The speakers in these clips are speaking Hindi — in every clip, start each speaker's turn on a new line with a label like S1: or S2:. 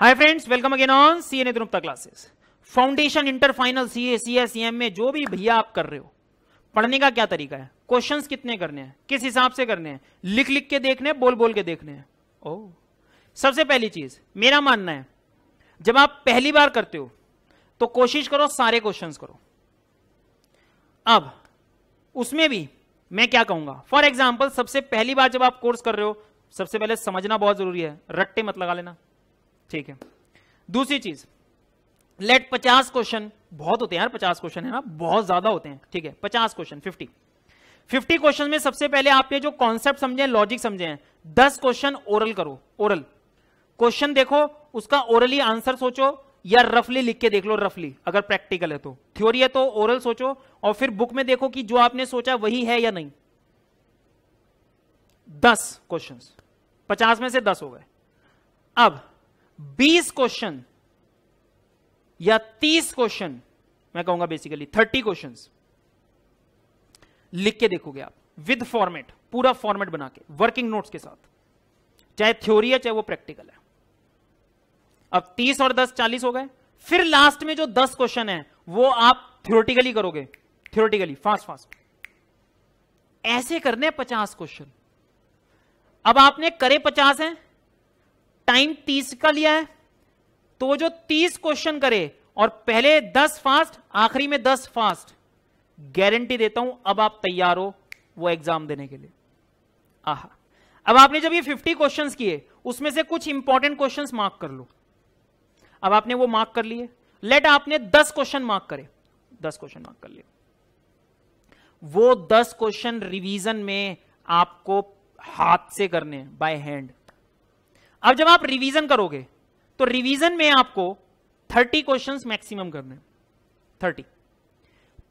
S1: Hi friends welcome again on C N एप्ता classes foundation inter final C A C S M में जो भी भैया आप कर रहे हो पढ़ने का क्या तरीका है क्वेश्चन कितने करने हैं किस हिसाब से करने हैं लिख लिख के देखने हैं बोल बोल के देखने हैं ओ oh. सबसे पहली चीज मेरा मानना है जब आप पहली बार करते हो तो कोशिश करो सारे क्वेश्चन करो अब उसमें भी मैं क्या कहूंगा फॉर एग्जाम्पल सबसे पहली बार जब आप कोर्स कर रहे हो सबसे पहले समझना बहुत जरूरी है रट्टे मत लगा लेना ठीक है दूसरी चीज लेट पचास क्वेश्चन बहुत होते हैं यार पचास क्वेश्चन है ना बहुत ज्यादा होते हैं ठीक है पचास क्वेश्चन फिफ्टी 50 क्वेश्चन में सबसे पहले आप ये जो कॉन्सेप्ट समझे लॉजिक समझे हैं दस क्वेश्चन ओरल करो ओरल क्वेश्चन देखो उसका ओरली आंसर सोचो या रफली लिख के देख लो रफली अगर प्रैक्टिकल है तो थ्योरी है तो ओरल सोचो और फिर बुक में देखो कि जो आपने सोचा वही है या नहीं दस क्वेश्चन पचास में से दस हो गए अब बीस क्वेश्चन या तीस क्वेश्चन मैं कहूंगा बेसिकली थर्टी क्वेश्चन लिख के देखोगे आप विद फॉर्मेट पूरा फॉर्मेट बना के वर्किंग नोट्स के साथ चाहे थ्योरी है चाहे वो प्रैक्टिकल है अब तीस और दस चालीस हो गए फिर लास्ट में जो दस क्वेश्चन है वो आप थ्योरेटिकली करोगे थ्योरेटिकली फास्ट फास्ट ऐसे करने पचास क्वेश्चन अब आपने करे पचास हैं टाइम तीस का लिया है तो वो जो तीस क्वेश्चन करे और पहले दस फास्ट आखिरी में दस फास्ट गारंटी देता हूं अब आप तैयार हो वो एग्जाम देने के लिए आहा अब आपने जब ये फिफ्टी क्वेश्चन किए उसमें से कुछ इंपॉर्टेंट क्वेश्चन मार्क कर लो अब आपने वो मार्क कर लिए लेट आपने दस क्वेश्चन मार्क करे दस क्वेश्चन मार्क कर लिए वो दस क्वेश्चन रिवीजन में आपको हाथ से करने बाय हैंड अब जब आप रिवीजन करोगे तो रिवीजन में आपको थर्टी क्वेश्चन मैक्सिमम करने थर्टी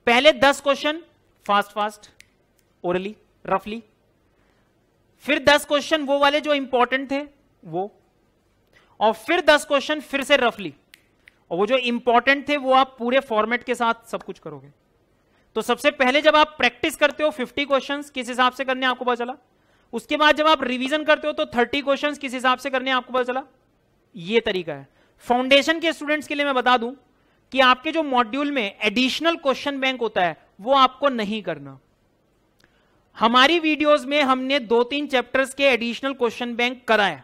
S1: पहले दस क्वेश्चन फास्ट फास्ट ओरली रफली फिर दस क्वेश्चन वो वाले जो इंपॉर्टेंट थे वो और फिर दस क्वेश्चन फिर से रफली और वो जो इंपॉर्टेंट थे वो आप पूरे फॉर्मेट के साथ सब कुछ करोगे तो सबसे पहले जब आप प्रैक्टिस करते हो फिफ्टी क्वेश्चन किस हिसाब से करने आपको पता चला उसके बाद जब आप रिवीजन करते हो तो थर्टी क्वेश्चन किस हिसाब से करने आपको पता चला ये तरीका है फाउंडेशन के स्टूडेंट्स के लिए मैं बता दूं कि आपके जो मॉड्यूल में एडिशनल क्वेश्चन बैंक होता है वो आपको नहीं करना हमारी वीडियोस में हमने दो तीन चैप्टर्स के एडिशनल क्वेश्चन बैंक कराए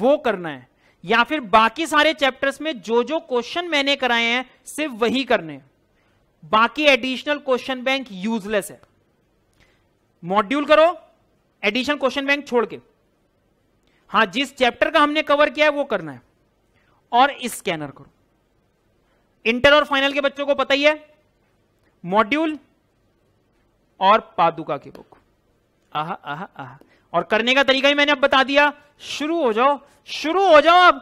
S1: वो करना है या फिर बाकी सारे चैप्टर्स में जो जो क्वेश्चन मैंने कराए हैं सिर्फ वही करने बाकी एडिशनल क्वेश्चन बैंक यूजलेस है मॉड्यूल करो एडिशन क्वेश्चन बैंक छोड़ के हाँ जिस चैप्टर का हमने कवर किया है वो करना है और स्कैनर करो इंटर और फाइनल के बच्चों को पता ही है मॉड्यूल और पादुका की बुक आह आह आह और करने का तरीका ही मैंने अब बता दिया शुरू हो जाओ शुरू हो जाओ अब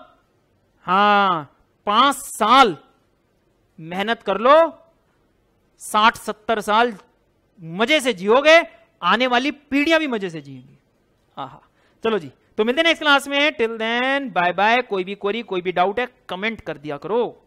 S1: हाँ पांच साल मेहनत कर लो साठ सत्तर साल मजे से जियोगे आने वाली पीढ़ियां भी मजे से जिएंगी हाँ हाँ चलो जी तो मिलते हैं नेक्स्ट क्लास में टिल देन बाय बाय कोई भी क्वेरी कोई भी डाउट है कमेंट कर दिया करो